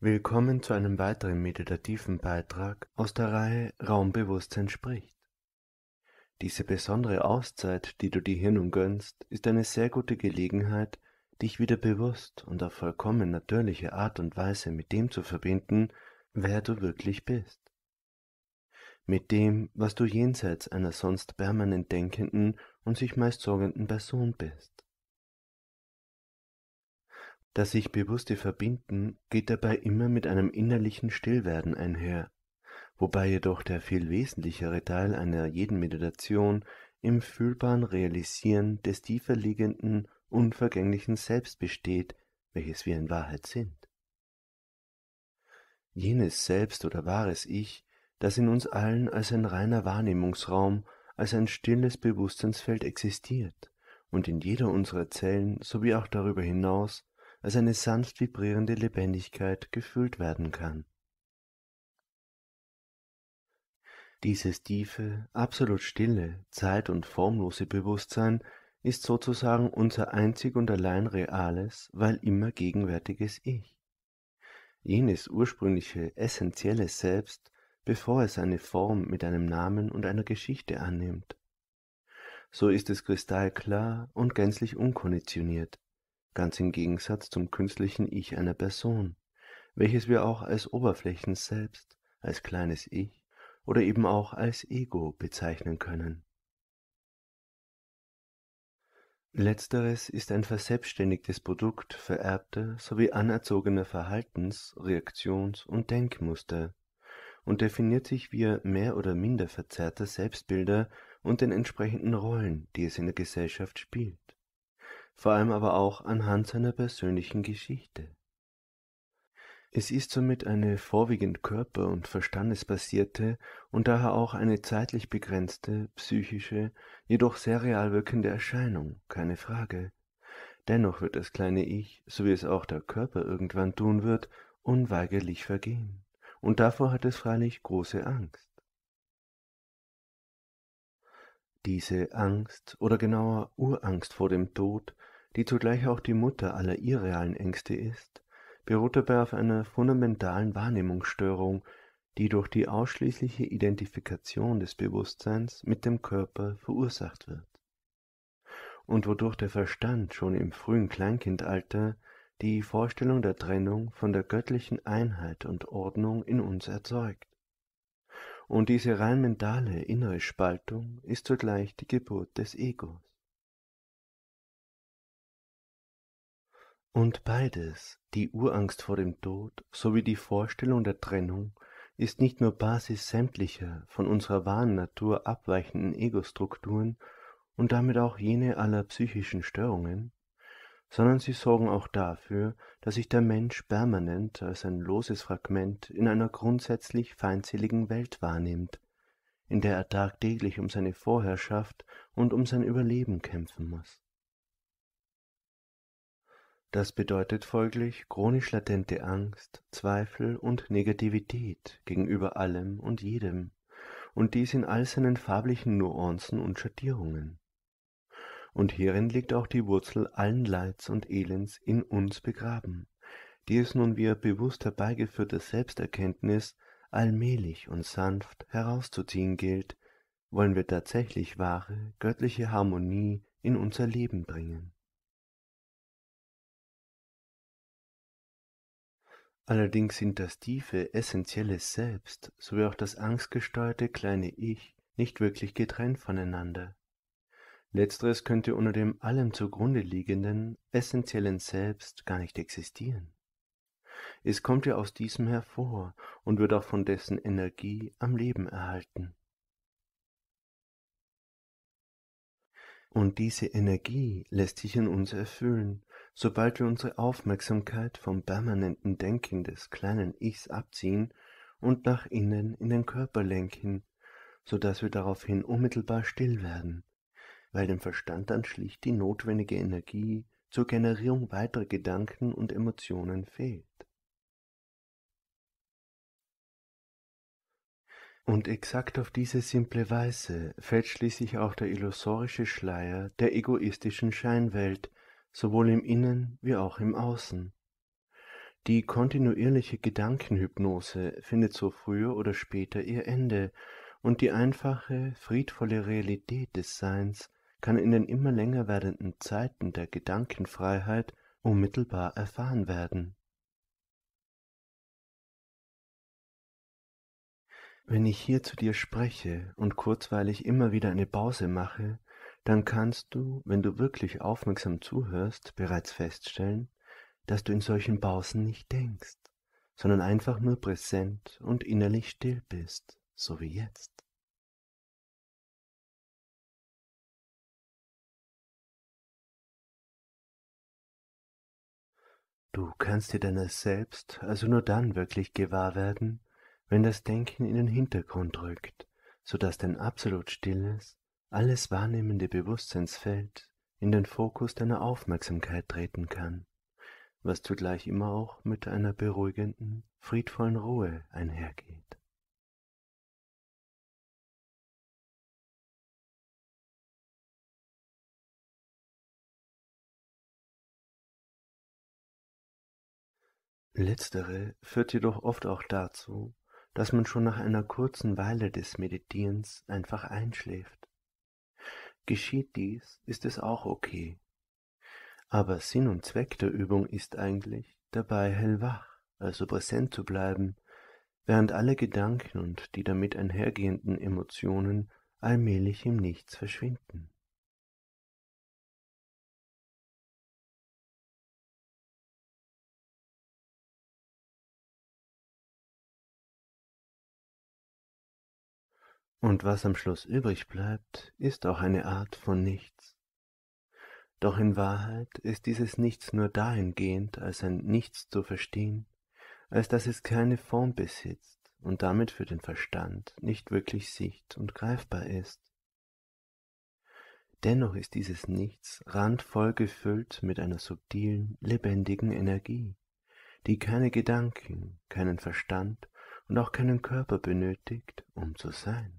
Willkommen zu einem weiteren meditativen Beitrag aus der Reihe Raumbewusstsein spricht. Diese besondere Auszeit, die du dir hier nun gönnst, ist eine sehr gute Gelegenheit, dich wieder bewusst und auf vollkommen natürliche Art und Weise mit dem zu verbinden, wer du wirklich bist. Mit dem, was du jenseits einer sonst permanent denkenden und sich meist sorgenden Person bist. Das sich bewusste Verbinden geht dabei immer mit einem innerlichen Stillwerden einher, wobei jedoch der viel wesentlichere Teil einer jeden Meditation im fühlbaren Realisieren des tieferliegenden, unvergänglichen Selbst besteht, welches wir in Wahrheit sind. Jenes Selbst oder wahres Ich, das in uns allen als ein reiner Wahrnehmungsraum, als ein stilles Bewusstseinsfeld existiert und in jeder unserer Zellen sowie auch darüber hinaus als eine sanft vibrierende Lebendigkeit gefühlt werden kann. Dieses tiefe, absolut stille, zeit- und formlose Bewusstsein ist sozusagen unser einzig und allein reales, weil immer gegenwärtiges Ich. Jenes ursprüngliche, essentielle Selbst, bevor es eine Form mit einem Namen und einer Geschichte annimmt. So ist es kristallklar und gänzlich unkonditioniert ganz im Gegensatz zum künstlichen Ich einer Person, welches wir auch als Oberflächen selbst, als kleines Ich oder eben auch als Ego bezeichnen können. Letzteres ist ein verselbstständigtes Produkt vererbter sowie anerzogener Verhaltens-, Reaktions- und Denkmuster und definiert sich via mehr oder minder verzerrter Selbstbilder und den entsprechenden Rollen, die es in der Gesellschaft spielt vor allem aber auch anhand seiner persönlichen Geschichte. Es ist somit eine vorwiegend körper- und verstandesbasierte und daher auch eine zeitlich begrenzte, psychische, jedoch sehr real wirkende Erscheinung, keine Frage. Dennoch wird das kleine Ich, so wie es auch der Körper irgendwann tun wird, unweigerlich vergehen. Und davor hat es freilich große Angst. Diese Angst oder genauer Urangst vor dem Tod, die zugleich auch die Mutter aller irrealen Ängste ist, beruht dabei auf einer fundamentalen Wahrnehmungsstörung, die durch die ausschließliche Identifikation des Bewusstseins mit dem Körper verursacht wird und wodurch der Verstand schon im frühen Kleinkindalter die Vorstellung der Trennung von der göttlichen Einheit und Ordnung in uns erzeugt. Und diese rein mentale innere Spaltung ist zugleich die Geburt des Egos. Und beides, die Urangst vor dem Tod sowie die Vorstellung der Trennung, ist nicht nur Basis sämtlicher von unserer wahren Natur abweichenden Egostrukturen und damit auch jene aller psychischen Störungen, sondern sie sorgen auch dafür, dass sich der Mensch permanent als ein loses Fragment in einer grundsätzlich feindseligen Welt wahrnimmt, in der er tagtäglich um seine Vorherrschaft und um sein Überleben kämpfen muss. Das bedeutet folglich chronisch latente Angst, Zweifel und Negativität gegenüber allem und jedem, und dies in all seinen farblichen Nuancen und Schattierungen und hierin liegt auch die Wurzel allen Leids und Elends in uns begraben, die es nun via bewusst herbeigeführter Selbsterkenntnis allmählich und sanft herauszuziehen gilt, wollen wir tatsächlich wahre, göttliche Harmonie in unser Leben bringen. Allerdings sind das tiefe, essentielle Selbst sowie auch das angstgesteuerte kleine Ich nicht wirklich getrennt voneinander. Letzteres könnte unter dem allem zugrunde liegenden, essentiellen Selbst gar nicht existieren. Es kommt ja aus diesem hervor und wird auch von dessen Energie am Leben erhalten. Und diese Energie lässt sich in uns erfüllen, sobald wir unsere Aufmerksamkeit vom permanenten Denken des kleinen Ichs abziehen und nach innen in den Körper lenken, so dass wir daraufhin unmittelbar still werden weil dem Verstand dann schlicht die notwendige Energie zur Generierung weiterer Gedanken und Emotionen fehlt. Und exakt auf diese simple Weise fällt schließlich auch der illusorische Schleier der egoistischen Scheinwelt, sowohl im Innen wie auch im Außen. Die kontinuierliche Gedankenhypnose findet so früher oder später ihr Ende, und die einfache, friedvolle Realität des Seins kann in den immer länger werdenden Zeiten der Gedankenfreiheit unmittelbar erfahren werden. Wenn ich hier zu dir spreche und kurzweilig immer wieder eine Pause mache, dann kannst du, wenn du wirklich aufmerksam zuhörst, bereits feststellen, dass du in solchen Pausen nicht denkst, sondern einfach nur präsent und innerlich still bist, so wie jetzt. Du kannst dir deiner selbst also nur dann wirklich gewahr werden, wenn das Denken in den Hintergrund rückt, so dass dein absolut stilles, alles wahrnehmende Bewusstseinsfeld in den Fokus deiner Aufmerksamkeit treten kann, was zugleich immer auch mit einer beruhigenden, friedvollen Ruhe einhergeht. Letztere führt jedoch oft auch dazu, dass man schon nach einer kurzen Weile des Meditierens einfach einschläft. Geschieht dies, ist es auch okay. Aber Sinn und Zweck der Übung ist eigentlich, dabei hellwach, also präsent zu bleiben, während alle Gedanken und die damit einhergehenden Emotionen allmählich im Nichts verschwinden. Und was am Schluss übrig bleibt, ist auch eine Art von nichts. Doch in Wahrheit ist dieses Nichts nur dahingehend als ein Nichts zu verstehen, als dass es keine Form besitzt und damit für den Verstand nicht wirklich sicht und greifbar ist. Dennoch ist dieses Nichts randvoll gefüllt mit einer subtilen, lebendigen Energie, die keine Gedanken, keinen Verstand und auch keinen Körper benötigt, um zu sein.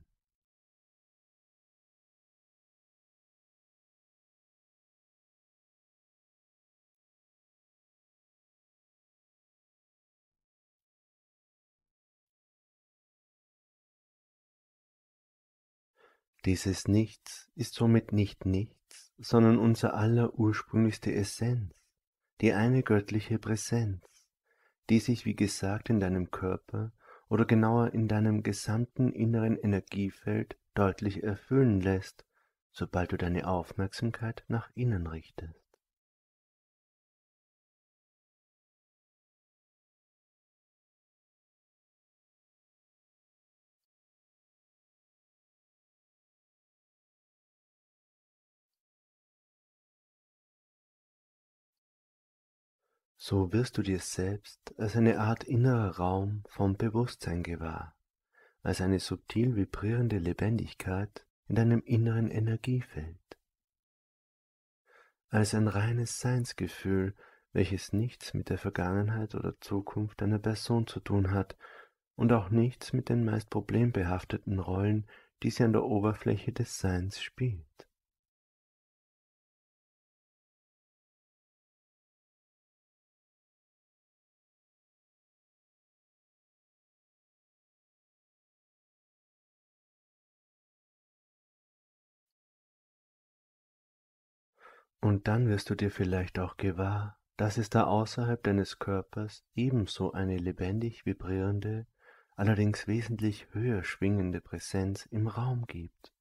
Dieses Nichts ist somit nicht nichts, sondern unser aller ursprünglichste Essenz, die eine göttliche Präsenz, die sich wie gesagt in deinem Körper oder genauer in deinem gesamten inneren Energiefeld deutlich erfüllen lässt, sobald du deine Aufmerksamkeit nach innen richtest. So wirst du dir selbst als eine Art innerer Raum vom Bewusstsein gewahr, als eine subtil vibrierende Lebendigkeit in deinem inneren Energiefeld, als ein reines Seinsgefühl, welches nichts mit der Vergangenheit oder Zukunft einer Person zu tun hat und auch nichts mit den meist problembehafteten Rollen, die sie an der Oberfläche des Seins spielt. Und dann wirst du dir vielleicht auch gewahr, dass es da außerhalb deines Körpers ebenso eine lebendig vibrierende, allerdings wesentlich höher schwingende Präsenz im Raum gibt,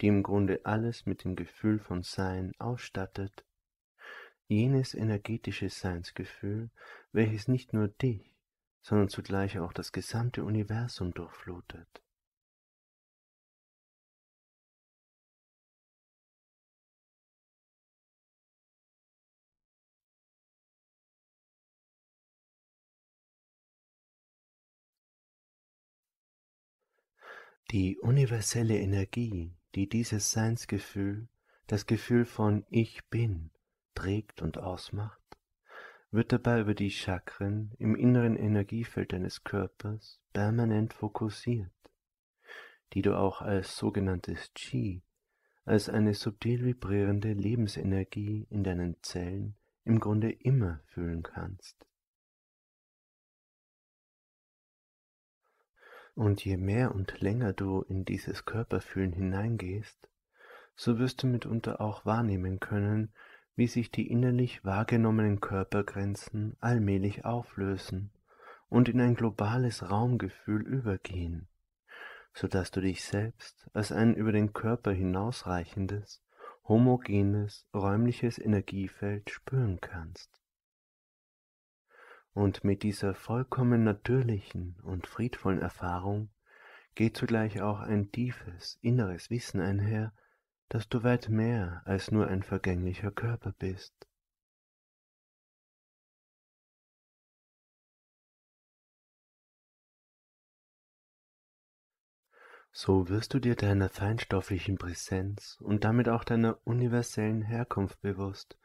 die im Grunde alles mit dem Gefühl von Sein ausstattet, jenes energetische Seinsgefühl, welches nicht nur dich, sondern zugleich auch das gesamte Universum durchflutet. Die universelle Energie, die dieses Seinsgefühl, das Gefühl von Ich bin, trägt und ausmacht, wird dabei über die Chakren im inneren Energiefeld deines Körpers permanent fokussiert, die du auch als sogenanntes Qi, als eine subtil vibrierende Lebensenergie in deinen Zellen im Grunde immer fühlen kannst. Und je mehr und länger du in dieses Körperfühlen hineingehst, so wirst du mitunter auch wahrnehmen können, wie sich die innerlich wahrgenommenen Körpergrenzen allmählich auflösen und in ein globales Raumgefühl übergehen, so dass du dich selbst als ein über den Körper hinausreichendes, homogenes, räumliches Energiefeld spüren kannst. Und mit dieser vollkommen natürlichen und friedvollen Erfahrung geht zugleich auch ein tiefes inneres Wissen einher, dass du weit mehr als nur ein vergänglicher Körper bist. So wirst du dir deiner feinstofflichen Präsenz und damit auch deiner universellen Herkunft bewusst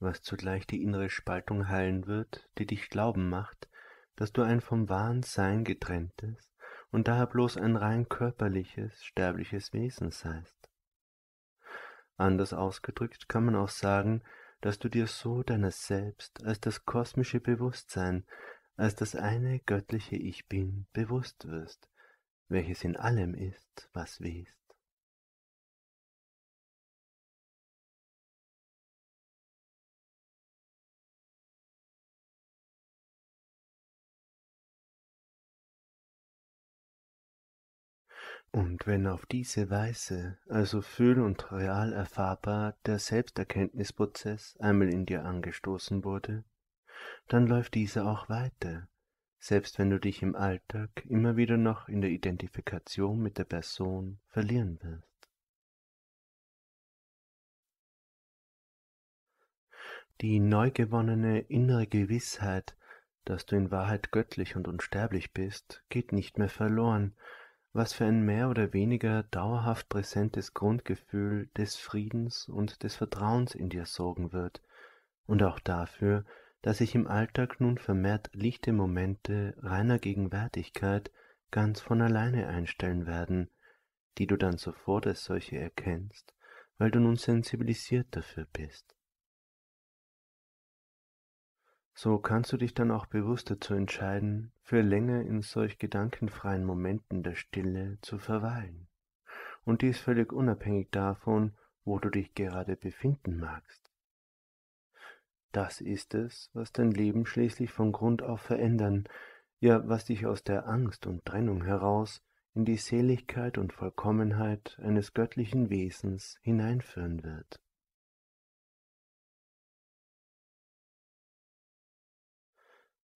was zugleich die innere Spaltung heilen wird, die dich glauben macht, dass du ein vom wahren Sein getrenntes und daher bloß ein rein körperliches, sterbliches Wesen seist. Anders ausgedrückt kann man auch sagen, dass du dir so deines Selbst als das kosmische Bewusstsein, als das eine göttliche Ich Bin bewusst wirst, welches in allem ist, was wehst. Und wenn auf diese Weise, also fühl- und real erfahrbar, der Selbsterkenntnisprozess einmal in dir angestoßen wurde, dann läuft dieser auch weiter, selbst wenn du dich im Alltag immer wieder noch in der Identifikation mit der Person verlieren wirst. Die neu gewonnene innere Gewissheit, dass du in Wahrheit göttlich und unsterblich bist, geht nicht mehr verloren, was für ein mehr oder weniger dauerhaft präsentes Grundgefühl des Friedens und des Vertrauens in dir sorgen wird und auch dafür, dass sich im Alltag nun vermehrt lichte Momente reiner Gegenwärtigkeit ganz von alleine einstellen werden, die du dann sofort als solche erkennst, weil du nun sensibilisiert dafür bist. So kannst du dich dann auch bewusst dazu entscheiden, für länger in solch gedankenfreien Momenten der Stille zu verweilen. Und dies völlig unabhängig davon, wo du dich gerade befinden magst. Das ist es, was dein Leben schließlich von Grund auf verändern, ja was dich aus der Angst und Trennung heraus in die Seligkeit und Vollkommenheit eines göttlichen Wesens hineinführen wird.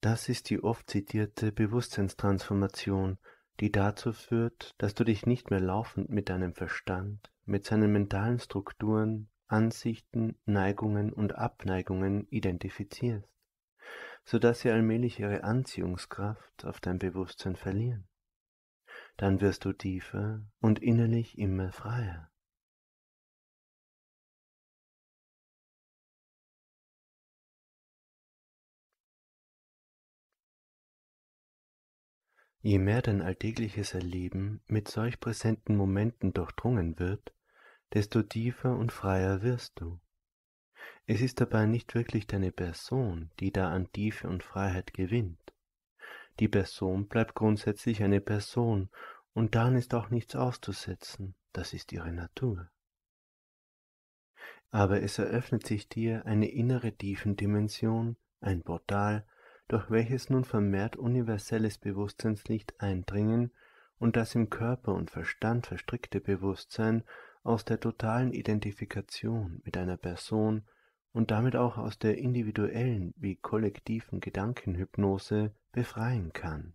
Das ist die oft zitierte Bewusstseinstransformation, die dazu führt, dass du dich nicht mehr laufend mit deinem Verstand, mit seinen mentalen Strukturen, Ansichten, Neigungen und Abneigungen identifizierst, so dass sie allmählich ihre Anziehungskraft auf dein Bewusstsein verlieren. Dann wirst du tiefer und innerlich immer freier. Je mehr dein alltägliches Erleben mit solch präsenten Momenten durchdrungen wird, desto tiefer und freier wirst du. Es ist dabei nicht wirklich deine Person, die da an Tiefe und Freiheit gewinnt. Die Person bleibt grundsätzlich eine Person und daran ist auch nichts auszusetzen, das ist ihre Natur. Aber es eröffnet sich dir eine innere Tiefendimension, ein Portal, durch welches nun vermehrt universelles Bewusstseinslicht eindringen und das im Körper und Verstand verstrickte Bewusstsein aus der totalen Identifikation mit einer Person und damit auch aus der individuellen wie kollektiven Gedankenhypnose befreien kann.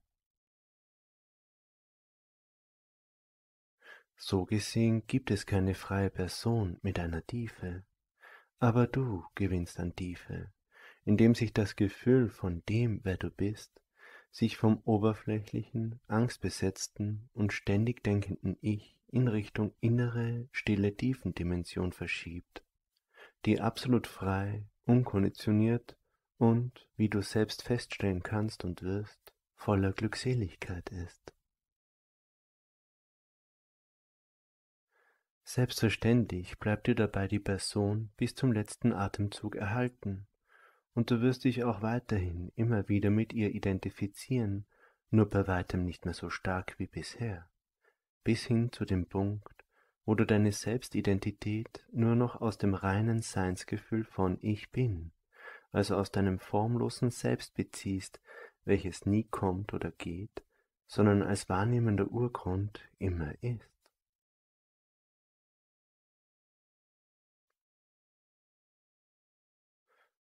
So gesehen gibt es keine freie Person mit einer Tiefe, aber du gewinnst an Tiefe, indem sich das Gefühl von dem, wer du bist, sich vom oberflächlichen, angstbesetzten und ständig denkenden Ich in Richtung innere, stille Tiefendimension verschiebt, die absolut frei, unkonditioniert und, wie du selbst feststellen kannst und wirst, voller Glückseligkeit ist. Selbstverständlich bleibt dir dabei die Person bis zum letzten Atemzug erhalten und du wirst dich auch weiterhin immer wieder mit ihr identifizieren, nur bei weitem nicht mehr so stark wie bisher, bis hin zu dem Punkt, wo du deine Selbstidentität nur noch aus dem reinen Seinsgefühl von Ich bin, also aus deinem formlosen Selbst beziehst, welches nie kommt oder geht, sondern als wahrnehmender Urgrund immer ist.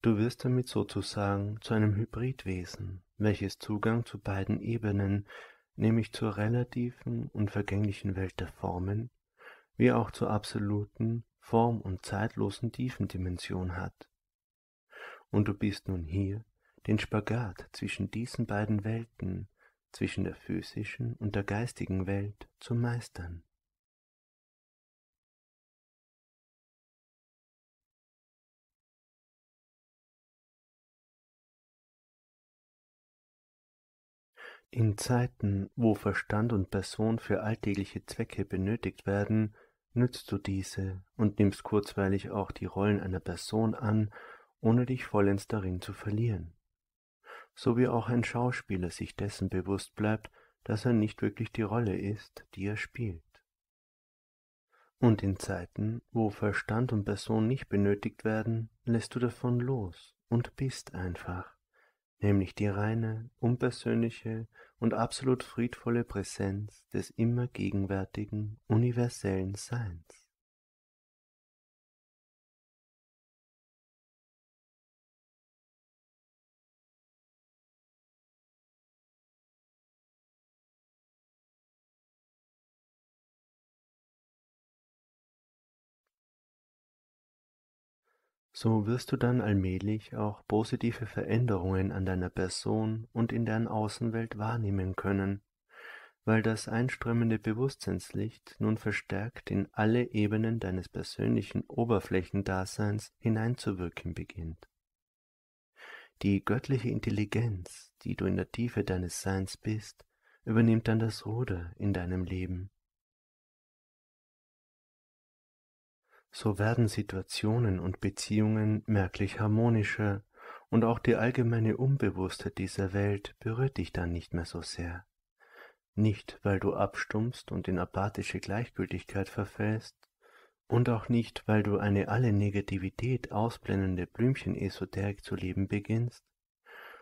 Du wirst damit sozusagen zu einem Hybridwesen, welches Zugang zu beiden Ebenen, nämlich zur relativen und vergänglichen Welt der Formen, wie auch zur absoluten, form- und zeitlosen Tiefendimension hat. Und du bist nun hier, den Spagat zwischen diesen beiden Welten, zwischen der physischen und der geistigen Welt, zu meistern. In Zeiten, wo Verstand und Person für alltägliche Zwecke benötigt werden, nützt du diese und nimmst kurzweilig auch die Rollen einer Person an, ohne dich vollends darin zu verlieren. So wie auch ein Schauspieler sich dessen bewusst bleibt, dass er nicht wirklich die Rolle ist, die er spielt. Und in Zeiten, wo Verstand und Person nicht benötigt werden, lässt du davon los und bist einfach nämlich die reine, unpersönliche und absolut friedvolle Präsenz des immer gegenwärtigen universellen Seins. So wirst du dann allmählich auch positive Veränderungen an deiner Person und in deren Außenwelt wahrnehmen können, weil das einströmende Bewusstseinslicht nun verstärkt in alle Ebenen deines persönlichen Oberflächendaseins hineinzuwirken beginnt. Die göttliche Intelligenz, die du in der Tiefe deines Seins bist, übernimmt dann das Ruder in deinem Leben so werden Situationen und Beziehungen merklich harmonischer und auch die allgemeine Unbewusstheit dieser Welt berührt dich dann nicht mehr so sehr. Nicht, weil du abstumpfst und in apathische Gleichgültigkeit verfällst, und auch nicht, weil du eine alle Negativität ausblendende Blümchenesoterik zu leben beginnst,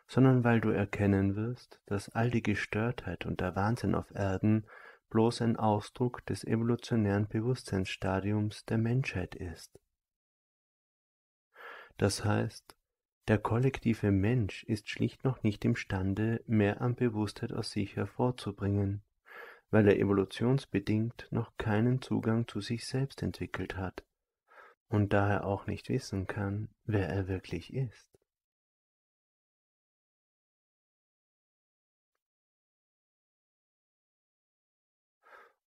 sondern weil du erkennen wirst, dass all die Gestörtheit und der Wahnsinn auf Erden bloß ein Ausdruck des evolutionären Bewusstseinsstadiums der Menschheit ist. Das heißt, der kollektive Mensch ist schlicht noch nicht imstande, mehr an Bewusstheit aus sich hervorzubringen, weil er evolutionsbedingt noch keinen Zugang zu sich selbst entwickelt hat und daher auch nicht wissen kann, wer er wirklich ist.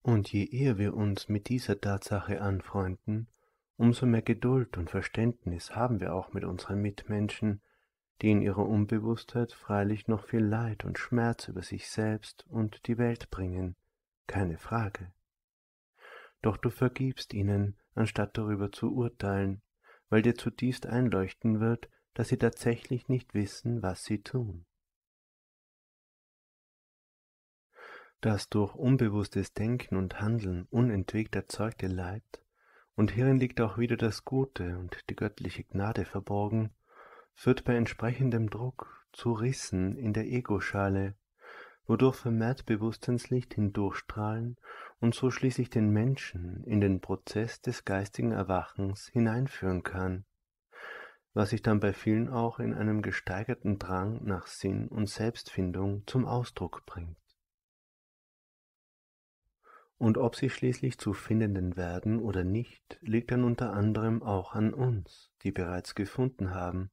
Und je eher wir uns mit dieser Tatsache anfreunden, umso mehr Geduld und Verständnis haben wir auch mit unseren Mitmenschen, die in ihrer Unbewusstheit freilich noch viel Leid und Schmerz über sich selbst und die Welt bringen, keine Frage. Doch du vergibst ihnen, anstatt darüber zu urteilen, weil dir zutiefst einleuchten wird, dass sie tatsächlich nicht wissen, was sie tun. Das durch unbewusstes Denken und Handeln unentwegt erzeugte Leid, und hierin liegt auch wieder das Gute und die göttliche Gnade verborgen, führt bei entsprechendem Druck zu Rissen in der Egoschale, wodurch vermehrt Bewusstseinslicht hindurchstrahlen und so schließlich den Menschen in den Prozess des geistigen Erwachens hineinführen kann, was sich dann bei vielen auch in einem gesteigerten Drang nach Sinn und Selbstfindung zum Ausdruck bringt. Und ob sie schließlich zu Findenden werden oder nicht, liegt dann unter anderem auch an uns, die bereits gefunden haben.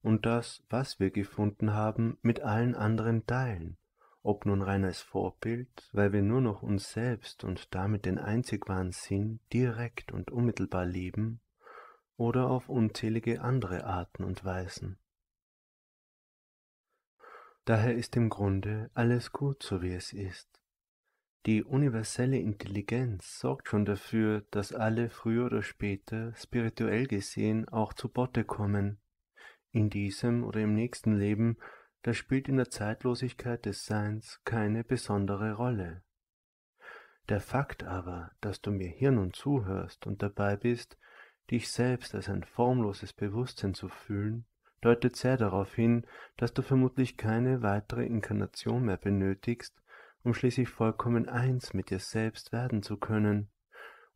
Und das, was wir gefunden haben, mit allen anderen teilen, ob nun rein als Vorbild, weil wir nur noch uns selbst und damit den einzig wahren Sinn direkt und unmittelbar leben, oder auf unzählige andere Arten und Weisen. Daher ist im Grunde alles gut, so wie es ist die universelle Intelligenz sorgt schon dafür, dass alle früher oder später spirituell gesehen auch zu Botte kommen. In diesem oder im nächsten Leben, das spielt in der Zeitlosigkeit des Seins keine besondere Rolle. Der Fakt aber, dass du mir hier nun zuhörst und dabei bist, dich selbst als ein formloses Bewusstsein zu fühlen, deutet sehr darauf hin, dass du vermutlich keine weitere Inkarnation mehr benötigst, um schließlich vollkommen eins mit dir selbst werden zu können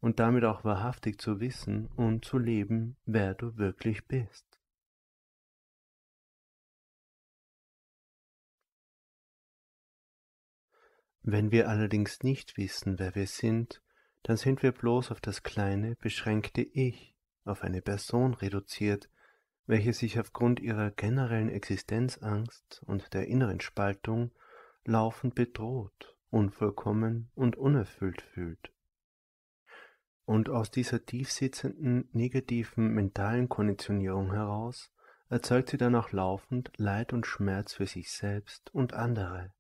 und damit auch wahrhaftig zu wissen und zu leben, wer du wirklich bist. Wenn wir allerdings nicht wissen, wer wir sind, dann sind wir bloß auf das kleine, beschränkte Ich, auf eine Person reduziert, welche sich aufgrund ihrer generellen Existenzangst und der inneren Spaltung laufend bedroht, unvollkommen und unerfüllt fühlt. Und aus dieser tiefsitzenden, negativen mentalen Konditionierung heraus erzeugt sie dann auch laufend Leid und Schmerz für sich selbst und andere.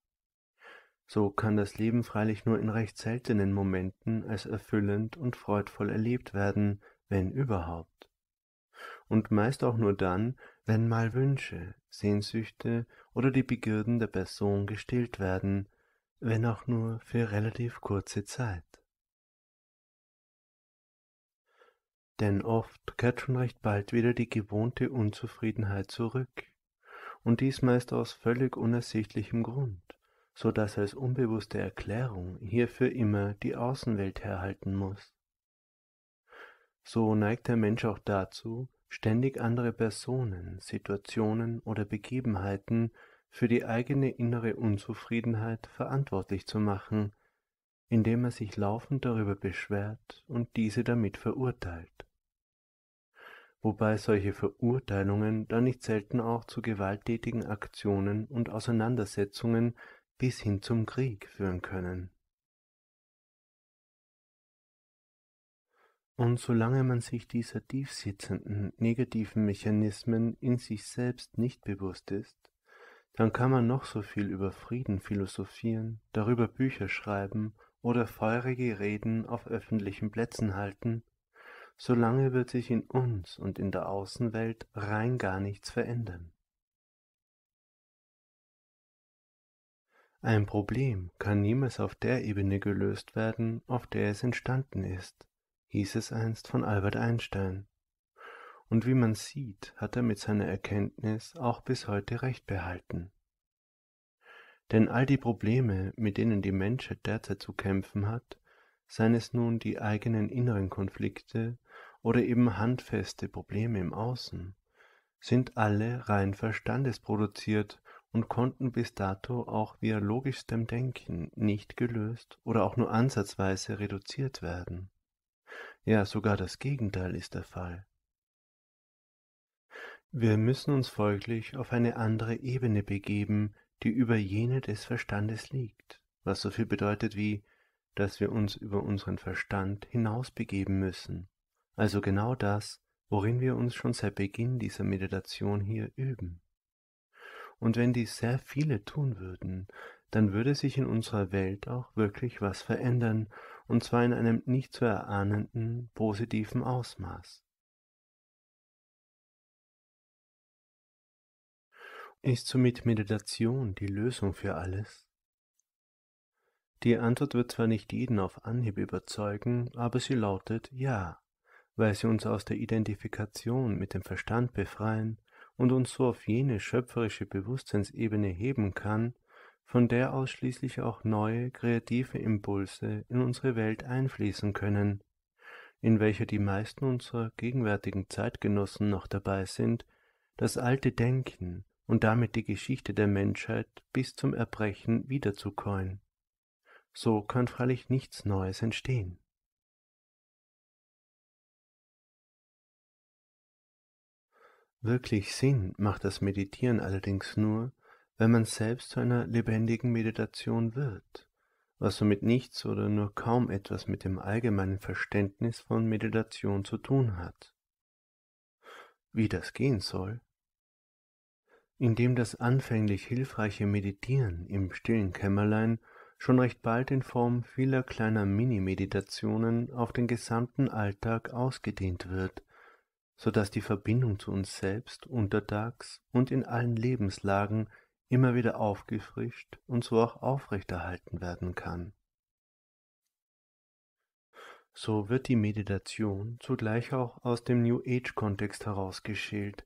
So kann das Leben freilich nur in recht seltenen Momenten als erfüllend und freudvoll erlebt werden, wenn überhaupt. Und meist auch nur dann, wenn mal Wünsche, Sehnsüchte oder die Begierden der Person gestillt werden, wenn auch nur für relativ kurze Zeit. Denn oft kehrt schon recht bald wieder die gewohnte Unzufriedenheit zurück, und dies meist aus völlig unersichtlichem Grund, so dass als unbewusste Erklärung hierfür immer die Außenwelt herhalten muss. So neigt der Mensch auch dazu, ständig andere Personen, Situationen oder Begebenheiten für die eigene innere Unzufriedenheit verantwortlich zu machen, indem er sich laufend darüber beschwert und diese damit verurteilt. Wobei solche Verurteilungen dann nicht selten auch zu gewalttätigen Aktionen und Auseinandersetzungen bis hin zum Krieg führen können. Und solange man sich dieser tiefsitzenden negativen Mechanismen in sich selbst nicht bewusst ist, dann kann man noch so viel über Frieden philosophieren, darüber Bücher schreiben oder feurige Reden auf öffentlichen Plätzen halten, solange wird sich in uns und in der Außenwelt rein gar nichts verändern. Ein Problem kann niemals auf der Ebene gelöst werden, auf der es entstanden ist hieß es einst von Albert Einstein. Und wie man sieht, hat er mit seiner Erkenntnis auch bis heute recht behalten. Denn all die Probleme, mit denen die Menschheit derzeit zu kämpfen hat, seien es nun die eigenen inneren Konflikte oder eben handfeste Probleme im Außen, sind alle rein verstandesproduziert und konnten bis dato auch via logischstem Denken nicht gelöst oder auch nur ansatzweise reduziert werden ja sogar das Gegenteil ist der Fall. Wir müssen uns folglich auf eine andere Ebene begeben, die über jene des Verstandes liegt, was so viel bedeutet wie, dass wir uns über unseren Verstand hinausbegeben müssen, also genau das, worin wir uns schon seit Beginn dieser Meditation hier üben. Und wenn dies sehr viele tun würden, dann würde sich in unserer Welt auch wirklich was verändern und zwar in einem nicht zu erahnenden positiven Ausmaß. Ist somit Meditation die Lösung für alles? Die Antwort wird zwar nicht jeden auf Anhieb überzeugen, aber sie lautet ja, weil sie uns aus der Identifikation mit dem Verstand befreien und uns so auf jene schöpferische Bewusstseinsebene heben kann, von der aus schließlich auch neue kreative Impulse in unsere Welt einfließen können, in welcher die meisten unserer gegenwärtigen Zeitgenossen noch dabei sind, das alte Denken und damit die Geschichte der Menschheit bis zum Erbrechen wiederzukäuen. So kann freilich nichts Neues entstehen. Wirklich Sinn macht das Meditieren allerdings nur, wenn man selbst zu einer lebendigen Meditation wird, was somit nichts oder nur kaum etwas mit dem allgemeinen Verständnis von Meditation zu tun hat. Wie das gehen soll? Indem das anfänglich hilfreiche Meditieren im stillen Kämmerlein schon recht bald in Form vieler kleiner Mini-Meditationen auf den gesamten Alltag ausgedehnt wird, so dass die Verbindung zu uns selbst untertags und in allen Lebenslagen immer wieder aufgefrischt und so auch aufrechterhalten werden kann. So wird die Meditation zugleich auch aus dem New Age-Kontext herausgeschält,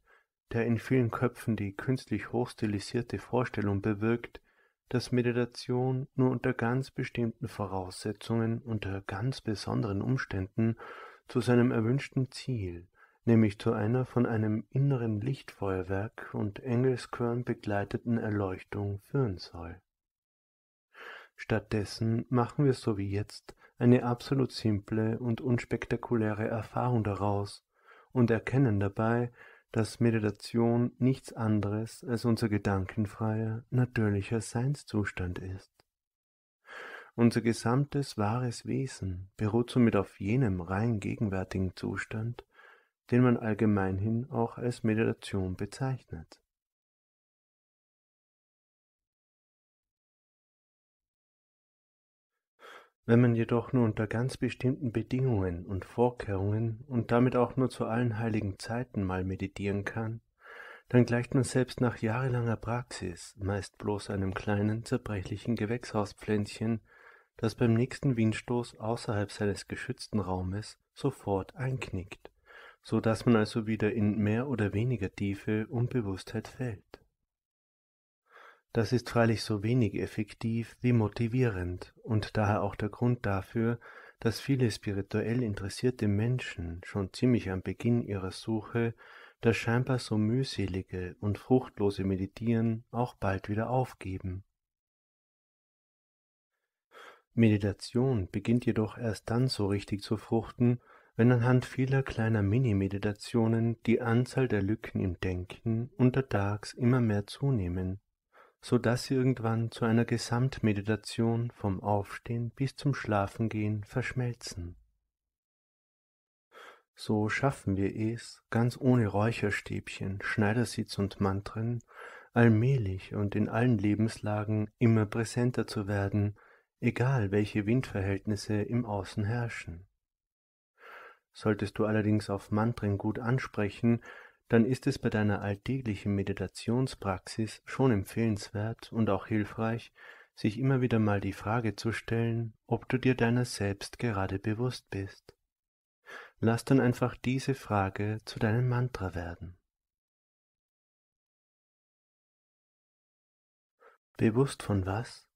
der in vielen Köpfen die künstlich hochstilisierte Vorstellung bewirkt, dass Meditation nur unter ganz bestimmten Voraussetzungen, unter ganz besonderen Umständen zu seinem erwünschten Ziel, nämlich zu einer von einem inneren Lichtfeuerwerk und Engelskörn begleiteten Erleuchtung führen soll. Stattdessen machen wir so wie jetzt eine absolut simple und unspektakuläre Erfahrung daraus und erkennen dabei, dass Meditation nichts anderes als unser gedankenfreier, natürlicher Seinszustand ist. Unser gesamtes wahres Wesen beruht somit auf jenem rein gegenwärtigen Zustand, den man allgemeinhin auch als Meditation bezeichnet. Wenn man jedoch nur unter ganz bestimmten Bedingungen und Vorkehrungen und damit auch nur zu allen heiligen Zeiten mal meditieren kann, dann gleicht man selbst nach jahrelanger Praxis meist bloß einem kleinen zerbrechlichen Gewächshauspflänzchen, das beim nächsten Windstoß außerhalb seines geschützten Raumes sofort einknickt so dass man also wieder in mehr oder weniger tiefe Unbewusstheit fällt. Das ist freilich so wenig effektiv wie motivierend und daher auch der Grund dafür, dass viele spirituell interessierte Menschen schon ziemlich am Beginn ihrer Suche das scheinbar so mühselige und fruchtlose Meditieren auch bald wieder aufgeben. Meditation beginnt jedoch erst dann so richtig zu fruchten, wenn anhand vieler kleiner Mini-Meditationen die Anzahl der Lücken im Denken untertags immer mehr zunehmen, so dass sie irgendwann zu einer Gesamtmeditation vom Aufstehen bis zum Schlafengehen verschmelzen. So schaffen wir es, ganz ohne Räucherstäbchen, Schneidersitz und Mantren, allmählich und in allen Lebenslagen immer präsenter zu werden, egal welche Windverhältnisse im Außen herrschen. Solltest du allerdings auf Mantren gut ansprechen, dann ist es bei deiner alltäglichen Meditationspraxis schon empfehlenswert und auch hilfreich, sich immer wieder mal die Frage zu stellen, ob du dir deiner selbst gerade bewusst bist. Lass dann einfach diese Frage zu deinem Mantra werden. Bewusst von was?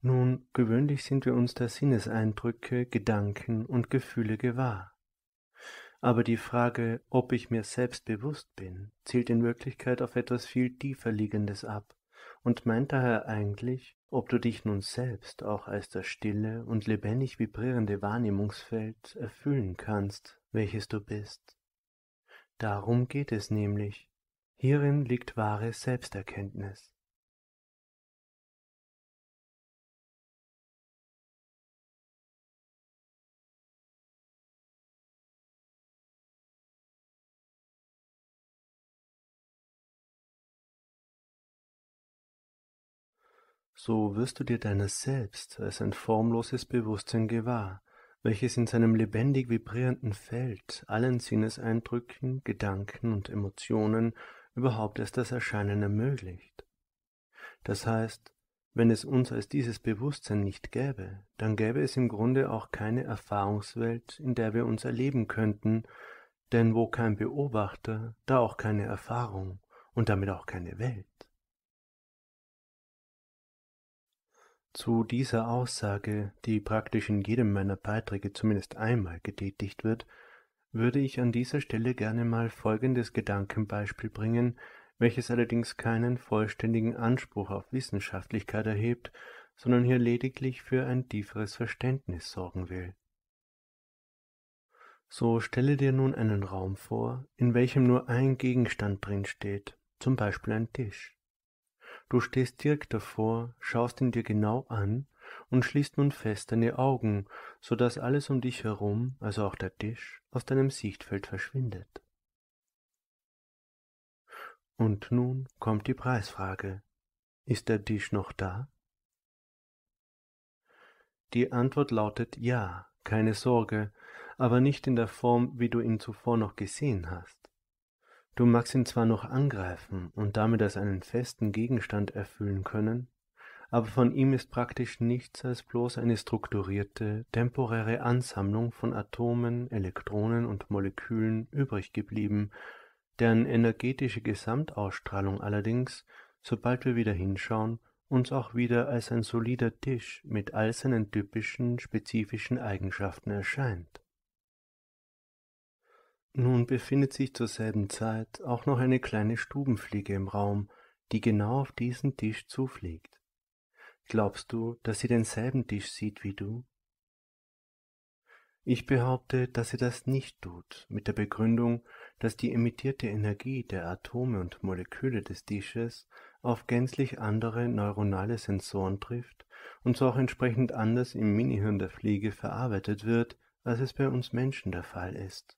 Nun, gewöhnlich sind wir uns der Sinneseindrücke, Gedanken und Gefühle gewahr. Aber die Frage, ob ich mir selbst bewusst bin, zielt in Wirklichkeit auf etwas viel Tieferliegendes ab und meint daher eigentlich, ob du dich nun selbst auch als das stille und lebendig vibrierende Wahrnehmungsfeld erfüllen kannst, welches du bist. Darum geht es nämlich. Hierin liegt wahre Selbsterkenntnis. so wirst du dir deiner Selbst als ein formloses Bewusstsein gewahr, welches in seinem lebendig vibrierenden Feld allen Sinneseindrücken, Gedanken und Emotionen überhaupt erst das Erscheinen ermöglicht. Das heißt, wenn es uns als dieses Bewusstsein nicht gäbe, dann gäbe es im Grunde auch keine Erfahrungswelt, in der wir uns erleben könnten, denn wo kein Beobachter, da auch keine Erfahrung und damit auch keine Welt. Zu dieser Aussage, die praktisch in jedem meiner Beiträge zumindest einmal getätigt wird, würde ich an dieser Stelle gerne mal folgendes Gedankenbeispiel bringen, welches allerdings keinen vollständigen Anspruch auf Wissenschaftlichkeit erhebt, sondern hier lediglich für ein tieferes Verständnis sorgen will. So stelle dir nun einen Raum vor, in welchem nur ein Gegenstand drinsteht, zum Beispiel ein Tisch. Du stehst direkt davor, schaust ihn dir genau an und schließt nun fest deine Augen, so dass alles um dich herum, also auch der Tisch, aus deinem Sichtfeld verschwindet. Und nun kommt die Preisfrage. Ist der Tisch noch da? Die Antwort lautet ja, keine Sorge, aber nicht in der Form, wie du ihn zuvor noch gesehen hast. Du magst ihn zwar noch angreifen und damit als einen festen Gegenstand erfüllen können, aber von ihm ist praktisch nichts als bloß eine strukturierte, temporäre Ansammlung von Atomen, Elektronen und Molekülen übrig geblieben, deren energetische Gesamtausstrahlung allerdings, sobald wir wieder hinschauen, uns auch wieder als ein solider Tisch mit all seinen typischen, spezifischen Eigenschaften erscheint. Nun befindet sich zur selben Zeit auch noch eine kleine Stubenfliege im Raum, die genau auf diesen Tisch zufliegt. Glaubst du, dass sie denselben Tisch sieht wie du? Ich behaupte, dass sie das nicht tut, mit der Begründung, dass die emittierte Energie der Atome und Moleküle des Tisches auf gänzlich andere neuronale Sensoren trifft und so auch entsprechend anders im Minihirn der Fliege verarbeitet wird, als es bei uns Menschen der Fall ist.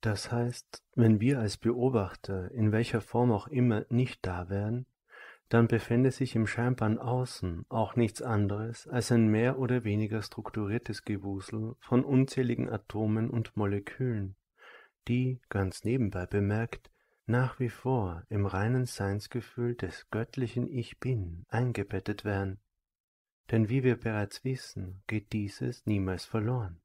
Das heißt, wenn wir als Beobachter in welcher Form auch immer nicht da wären, dann befände sich im scheinbaren Außen auch nichts anderes als ein mehr oder weniger strukturiertes Gewusel von unzähligen Atomen und Molekülen, die, ganz nebenbei bemerkt, nach wie vor im reinen Seinsgefühl des göttlichen Ich Bin eingebettet wären. Denn wie wir bereits wissen, geht dieses niemals verloren.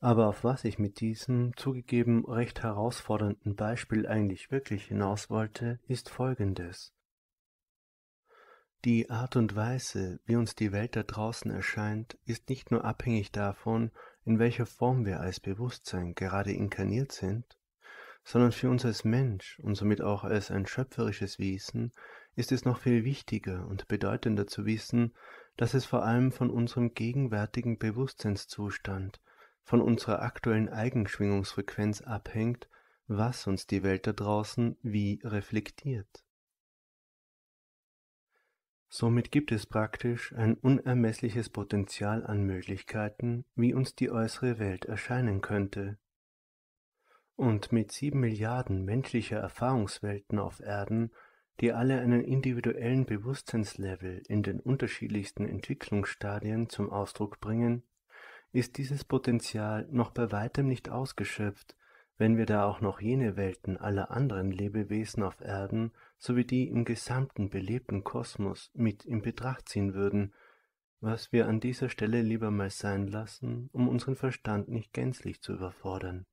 Aber auf was ich mit diesem zugegeben recht herausfordernden Beispiel eigentlich wirklich hinaus wollte, ist Folgendes. Die Art und Weise, wie uns die Welt da draußen erscheint, ist nicht nur abhängig davon, in welcher Form wir als Bewusstsein gerade inkarniert sind, sondern für uns als Mensch und somit auch als ein schöpferisches Wesen ist es noch viel wichtiger und bedeutender zu wissen, dass es vor allem von unserem gegenwärtigen Bewusstseinszustand von unserer aktuellen Eigenschwingungsfrequenz abhängt, was uns die Welt da draußen wie reflektiert. Somit gibt es praktisch ein unermessliches Potenzial an Möglichkeiten, wie uns die äußere Welt erscheinen könnte. Und mit sieben Milliarden menschlicher Erfahrungswelten auf Erden, die alle einen individuellen Bewusstseinslevel in den unterschiedlichsten Entwicklungsstadien zum Ausdruck bringen, ist dieses Potenzial noch bei weitem nicht ausgeschöpft, wenn wir da auch noch jene Welten aller anderen Lebewesen auf Erden sowie die im gesamten belebten Kosmos mit in Betracht ziehen würden, was wir an dieser Stelle lieber mal sein lassen, um unseren Verstand nicht gänzlich zu überfordern.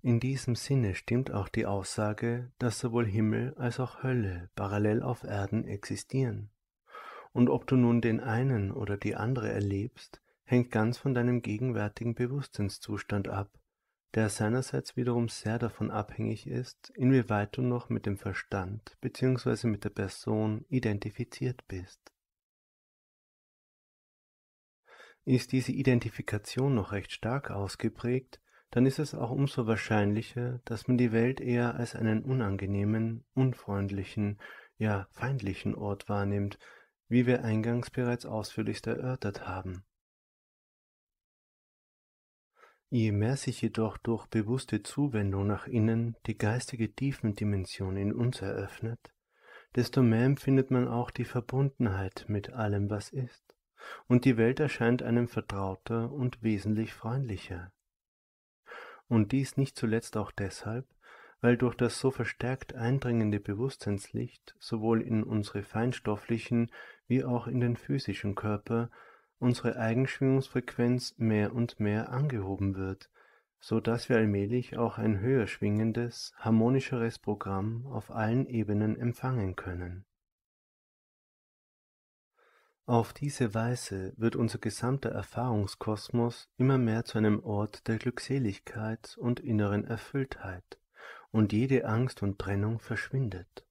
In diesem Sinne stimmt auch die Aussage, dass sowohl Himmel als auch Hölle parallel auf Erden existieren. Und ob du nun den einen oder die andere erlebst, hängt ganz von deinem gegenwärtigen Bewusstseinszustand ab, der seinerseits wiederum sehr davon abhängig ist, inwieweit du noch mit dem Verstand bzw. mit der Person identifiziert bist. Ist diese Identifikation noch recht stark ausgeprägt, dann ist es auch umso wahrscheinlicher, dass man die Welt eher als einen unangenehmen, unfreundlichen, ja feindlichen Ort wahrnimmt, wie wir eingangs bereits ausführlichst erörtert haben. Je mehr sich jedoch durch bewusste Zuwendung nach innen die geistige Tiefendimension in uns eröffnet, desto mehr empfindet man auch die Verbundenheit mit allem, was ist, und die Welt erscheint einem vertrauter und wesentlich freundlicher. Und dies nicht zuletzt auch deshalb, weil durch das so verstärkt eindringende Bewusstseinslicht sowohl in unsere feinstofflichen wie auch in den physischen Körper unsere Eigenschwingungsfrequenz mehr und mehr angehoben wird, so dass wir allmählich auch ein höher schwingendes, harmonischeres Programm auf allen Ebenen empfangen können. Auf diese Weise wird unser gesamter Erfahrungskosmos immer mehr zu einem Ort der Glückseligkeit und inneren Erfülltheit, und jede Angst und Trennung verschwindet.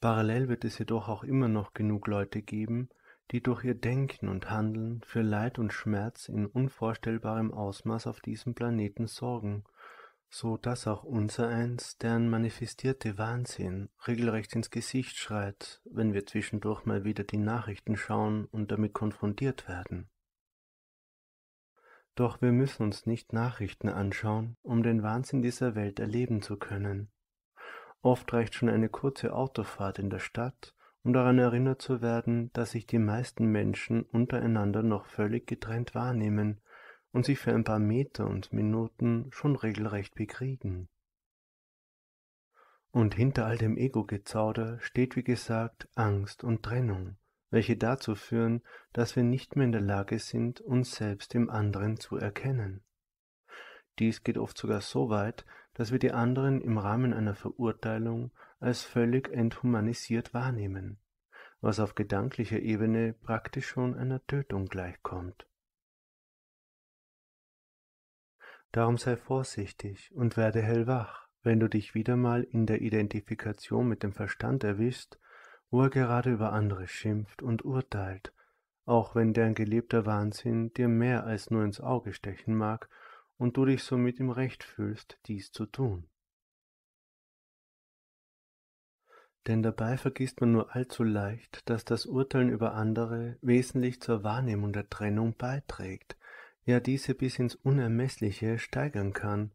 Parallel wird es jedoch auch immer noch genug Leute geben, die durch ihr Denken und Handeln für Leid und Schmerz in unvorstellbarem Ausmaß auf diesem Planeten sorgen, so dass auch unsereins deren manifestierte Wahnsinn regelrecht ins Gesicht schreit, wenn wir zwischendurch mal wieder die Nachrichten schauen und damit konfrontiert werden. Doch wir müssen uns nicht Nachrichten anschauen, um den Wahnsinn dieser Welt erleben zu können. Oft reicht schon eine kurze Autofahrt in der Stadt, um daran erinnert zu werden, dass sich die meisten Menschen untereinander noch völlig getrennt wahrnehmen und sich für ein paar Meter und Minuten schon regelrecht bekriegen. Und hinter all dem Ego-Gezauder steht wie gesagt Angst und Trennung, welche dazu führen, dass wir nicht mehr in der Lage sind, uns selbst im anderen zu erkennen. Dies geht oft sogar so weit, dass wir die anderen im Rahmen einer Verurteilung als völlig enthumanisiert wahrnehmen, was auf gedanklicher Ebene praktisch schon einer Tötung gleichkommt. Darum sei vorsichtig und werde hellwach, wenn du dich wieder mal in der Identifikation mit dem Verstand erwischst, wo er gerade über andere schimpft und urteilt, auch wenn deren gelebter Wahnsinn dir mehr als nur ins Auge stechen mag und du dich somit im Recht fühlst, dies zu tun. Denn dabei vergisst man nur allzu leicht, dass das Urteilen über andere wesentlich zur Wahrnehmung der Trennung beiträgt, ja diese bis ins Unermessliche steigern kann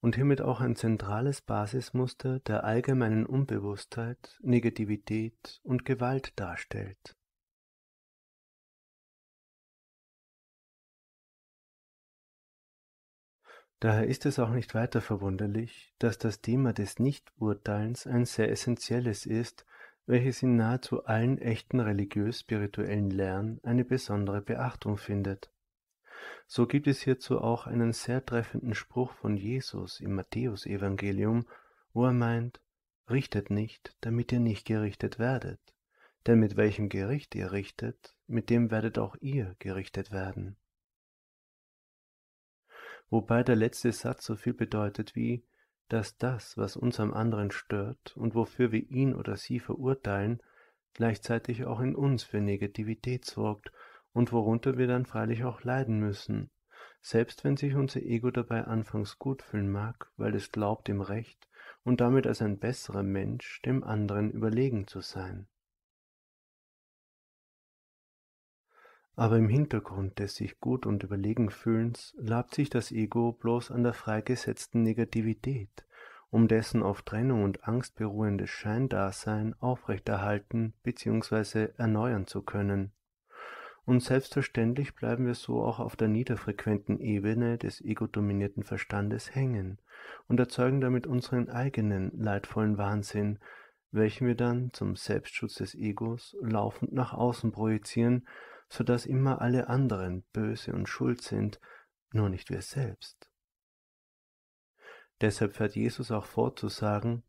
und hiermit auch ein zentrales Basismuster der allgemeinen Unbewusstheit, Negativität und Gewalt darstellt. Daher ist es auch nicht weiter verwunderlich, dass das Thema des Nichturteilens ein sehr essentielles ist, welches in nahezu allen echten religiös-spirituellen Lehren eine besondere Beachtung findet. So gibt es hierzu auch einen sehr treffenden Spruch von Jesus im Matthäusevangelium, wo er meint, Richtet nicht, damit ihr nicht gerichtet werdet, denn mit welchem Gericht ihr richtet, mit dem werdet auch ihr gerichtet werden wobei der letzte Satz so viel bedeutet wie, dass das, was uns am anderen stört und wofür wir ihn oder sie verurteilen, gleichzeitig auch in uns für Negativität sorgt und worunter wir dann freilich auch leiden müssen, selbst wenn sich unser Ego dabei anfangs gut fühlen mag, weil es glaubt im Recht und damit als ein besserer Mensch dem anderen überlegen zu sein. Aber im Hintergrund des sich gut und überlegen Fühlens labt sich das Ego bloß an der freigesetzten Negativität, um dessen auf Trennung und Angst beruhendes Scheindasein aufrechterhalten bzw. erneuern zu können. Und selbstverständlich bleiben wir so auch auf der niederfrequenten Ebene des ego-dominierten Verstandes hängen und erzeugen damit unseren eigenen leidvollen Wahnsinn, welchen wir dann zum Selbstschutz des Egos laufend nach außen projizieren, so dass immer alle anderen böse und schuld sind, nur nicht wir selbst. Deshalb fährt Jesus auch fort zu sagen,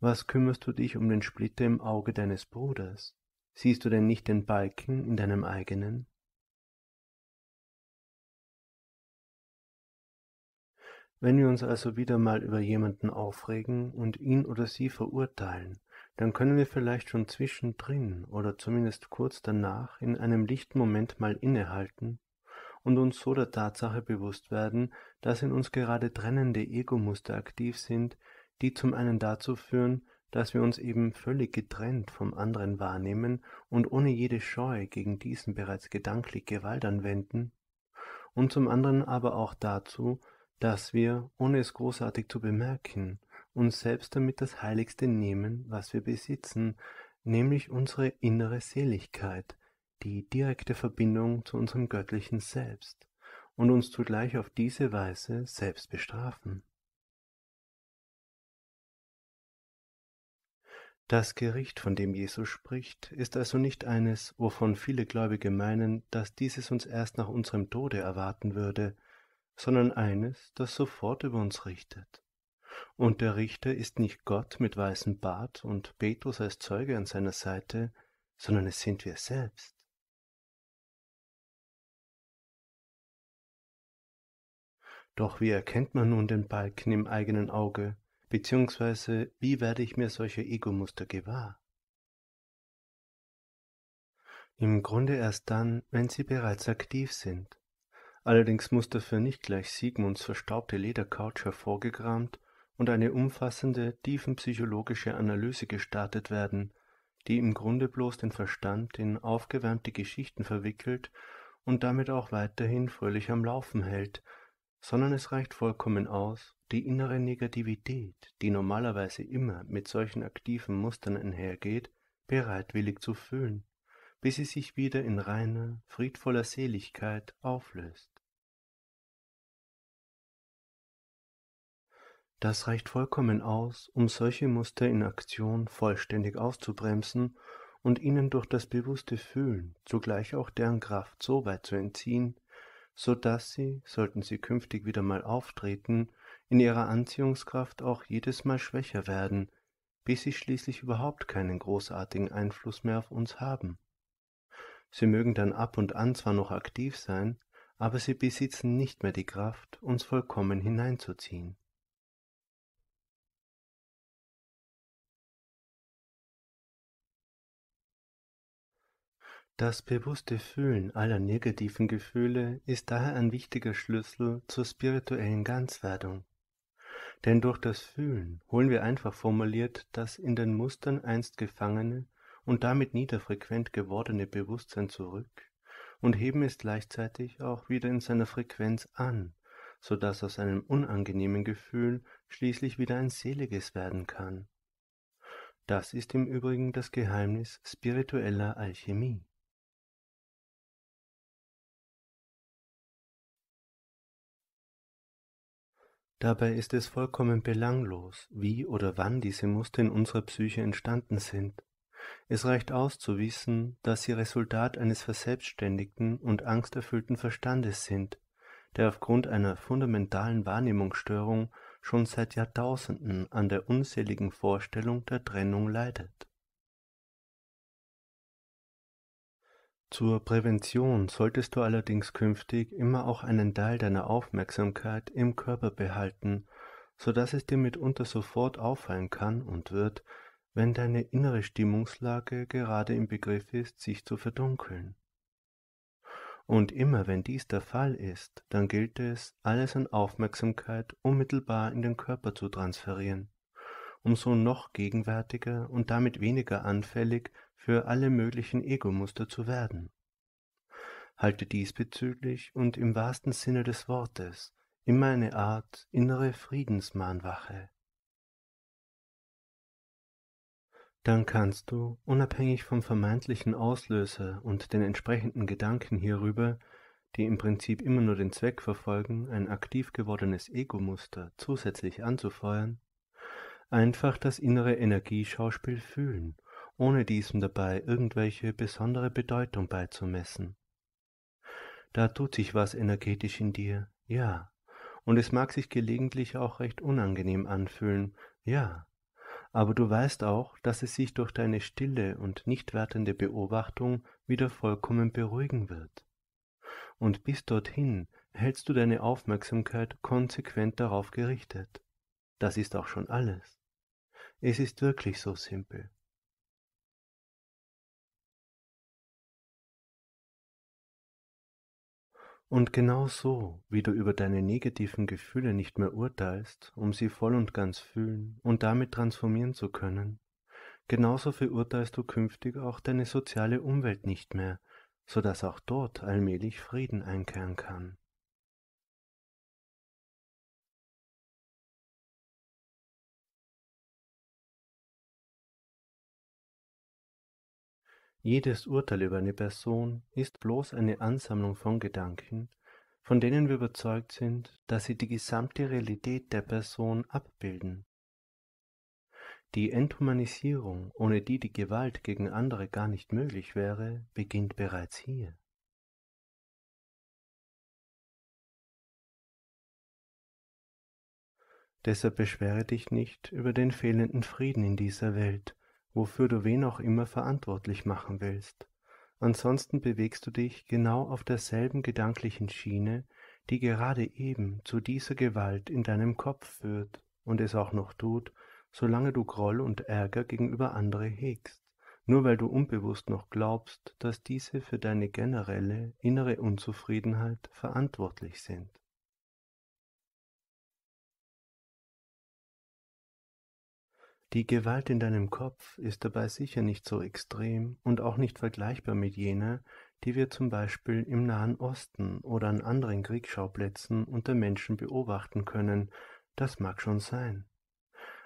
was kümmerst du dich um den Splitter im Auge deines Bruders? Siehst du denn nicht den Balken in deinem eigenen? Wenn wir uns also wieder mal über jemanden aufregen und ihn oder sie verurteilen, dann können wir vielleicht schon zwischendrin oder zumindest kurz danach in einem lichten Moment mal innehalten und uns so der Tatsache bewusst werden, dass in uns gerade trennende Ego-Muster aktiv sind, die zum einen dazu führen, dass wir uns eben völlig getrennt vom anderen wahrnehmen und ohne jede Scheu gegen diesen bereits gedanklich Gewalt anwenden, und zum anderen aber auch dazu, dass wir, ohne es großartig zu bemerken, uns selbst damit das Heiligste nehmen, was wir besitzen, nämlich unsere innere Seligkeit, die direkte Verbindung zu unserem göttlichen Selbst, und uns zugleich auf diese Weise selbst bestrafen. Das Gericht, von dem Jesus spricht, ist also nicht eines, wovon viele Gläubige meinen, dass dieses uns erst nach unserem Tode erwarten würde, sondern eines, das sofort über uns richtet. Und der Richter ist nicht Gott mit weißem Bart und Petrus als Zeuge an seiner Seite, sondern es sind wir selbst. Doch wie erkennt man nun den Balken im eigenen Auge, beziehungsweise wie werde ich mir solche Ego-Muster gewahr? Im Grunde erst dann, wenn sie bereits aktiv sind. Allerdings muss dafür nicht gleich Sigmunds verstaubte Ledercouch hervorgekramt und eine umfassende tiefenpsychologische Analyse gestartet werden, die im Grunde bloß den Verstand in aufgewärmte Geschichten verwickelt und damit auch weiterhin fröhlich am Laufen hält, sondern es reicht vollkommen aus, die innere Negativität, die normalerweise immer mit solchen aktiven Mustern einhergeht, bereitwillig zu füllen, bis sie sich wieder in reiner, friedvoller Seligkeit auflöst. Das reicht vollkommen aus, um solche Muster in Aktion vollständig auszubremsen und ihnen durch das bewusste Fühlen zugleich auch deren Kraft so weit zu entziehen, so dass sie, sollten sie künftig wieder mal auftreten, in ihrer Anziehungskraft auch jedes Mal schwächer werden, bis sie schließlich überhaupt keinen großartigen Einfluss mehr auf uns haben. Sie mögen dann ab und an zwar noch aktiv sein, aber sie besitzen nicht mehr die Kraft, uns vollkommen hineinzuziehen. Das bewusste Fühlen aller negativen Gefühle ist daher ein wichtiger Schlüssel zur spirituellen Ganzwerdung. Denn durch das Fühlen holen wir einfach formuliert das in den Mustern einst gefangene und damit niederfrequent gewordene Bewusstsein zurück und heben es gleichzeitig auch wieder in seiner Frequenz an, so dass aus einem unangenehmen Gefühl schließlich wieder ein seliges werden kann. Das ist im Übrigen das Geheimnis spiritueller Alchemie. Dabei ist es vollkommen belanglos, wie oder wann diese Muster in unserer Psyche entstanden sind. Es reicht aus zu wissen, dass sie Resultat eines verselbstständigten und angsterfüllten Verstandes sind, der aufgrund einer fundamentalen Wahrnehmungsstörung schon seit Jahrtausenden an der unseligen Vorstellung der Trennung leidet. Zur Prävention solltest du allerdings künftig immer auch einen Teil deiner Aufmerksamkeit im Körper behalten, so dass es dir mitunter sofort auffallen kann und wird, wenn deine innere Stimmungslage gerade im Begriff ist, sich zu verdunkeln. Und immer wenn dies der Fall ist, dann gilt es, alles an Aufmerksamkeit unmittelbar in den Körper zu transferieren, um so noch gegenwärtiger und damit weniger anfällig für alle möglichen Ego-Muster zu werden. Halte diesbezüglich und im wahrsten Sinne des Wortes immer eine Art innere Friedensmahnwache. Dann kannst du, unabhängig vom vermeintlichen Auslöser und den entsprechenden Gedanken hierüber, die im Prinzip immer nur den Zweck verfolgen, ein aktiv gewordenes Ego-Muster zusätzlich anzufeuern, einfach das innere Energieschauspiel fühlen ohne diesem dabei irgendwelche besondere Bedeutung beizumessen. Da tut sich was energetisch in dir, ja, und es mag sich gelegentlich auch recht unangenehm anfühlen, ja, aber du weißt auch, dass es sich durch deine stille und nicht wertende Beobachtung wieder vollkommen beruhigen wird. Und bis dorthin hältst du deine Aufmerksamkeit konsequent darauf gerichtet. Das ist auch schon alles. Es ist wirklich so simpel. Und genau so, wie du über deine negativen Gefühle nicht mehr urteilst, um sie voll und ganz fühlen und damit transformieren zu können, genauso verurteilst du künftig auch deine soziale Umwelt nicht mehr, so sodass auch dort allmählich Frieden einkehren kann. Jedes Urteil über eine Person ist bloß eine Ansammlung von Gedanken, von denen wir überzeugt sind, dass sie die gesamte Realität der Person abbilden. Die Enthumanisierung, ohne die die Gewalt gegen andere gar nicht möglich wäre, beginnt bereits hier. Deshalb beschwere dich nicht über den fehlenden Frieden in dieser Welt wofür du wen auch immer verantwortlich machen willst. Ansonsten bewegst du dich genau auf derselben gedanklichen Schiene, die gerade eben zu dieser Gewalt in deinem Kopf führt und es auch noch tut, solange du Groll und Ärger gegenüber andere hegst, nur weil du unbewusst noch glaubst, dass diese für deine generelle innere Unzufriedenheit verantwortlich sind. Die Gewalt in deinem Kopf ist dabei sicher nicht so extrem und auch nicht vergleichbar mit jener, die wir zum Beispiel im Nahen Osten oder an anderen Kriegsschauplätzen unter Menschen beobachten können, das mag schon sein.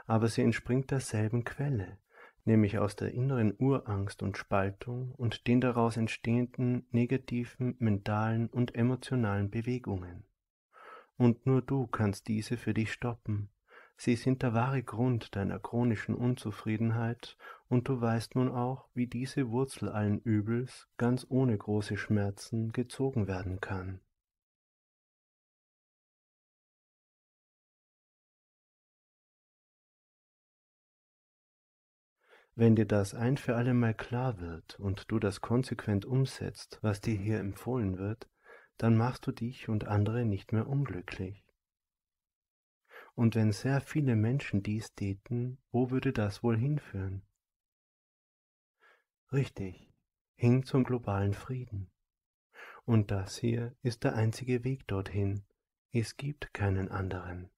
Aber sie entspringt derselben Quelle, nämlich aus der inneren Urangst und Spaltung und den daraus entstehenden negativen mentalen und emotionalen Bewegungen. Und nur du kannst diese für dich stoppen, Sie sind der wahre Grund deiner chronischen Unzufriedenheit, und du weißt nun auch, wie diese Wurzel allen Übels ganz ohne große Schmerzen gezogen werden kann. Wenn dir das ein für alle Mal klar wird und du das konsequent umsetzt, was dir hier empfohlen wird, dann machst du dich und andere nicht mehr unglücklich. Und wenn sehr viele Menschen dies täten, wo würde das wohl hinführen? Richtig, hin zum globalen Frieden. Und das hier ist der einzige Weg dorthin. Es gibt keinen anderen.